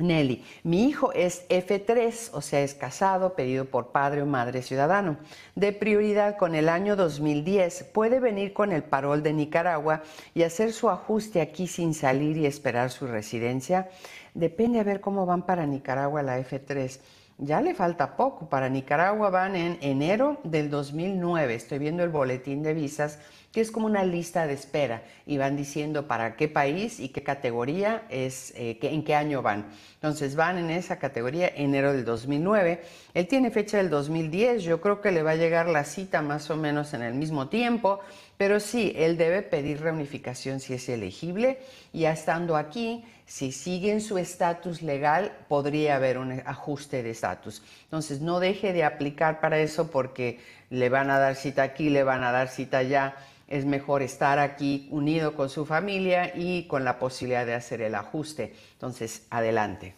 Nelly, mi hijo es F3, o sea, es casado, pedido por padre o madre ciudadano. De prioridad con el año 2010, puede venir con el parol de Nicaragua y hacer su ajuste aquí sin salir y esperar su residencia. Depende a ver cómo van para Nicaragua la F3. Ya le falta poco. Para Nicaragua van en enero del 2009. Estoy viendo el boletín de visas, que es como una lista de espera. Y van diciendo para qué país y qué categoría es, eh, en qué año van. Entonces van en esa categoría enero del 2009. Él tiene fecha del 2010. Yo creo que le va a llegar la cita más o menos en el mismo tiempo. Pero sí, él debe pedir reunificación si es elegible. y estando aquí, si sigue en su estatus legal, podría haber un ajuste de estatus entonces, no deje de aplicar para eso porque le van a dar cita aquí, le van a dar cita allá. Es mejor estar aquí unido con su familia y con la posibilidad de hacer el ajuste. Entonces, adelante.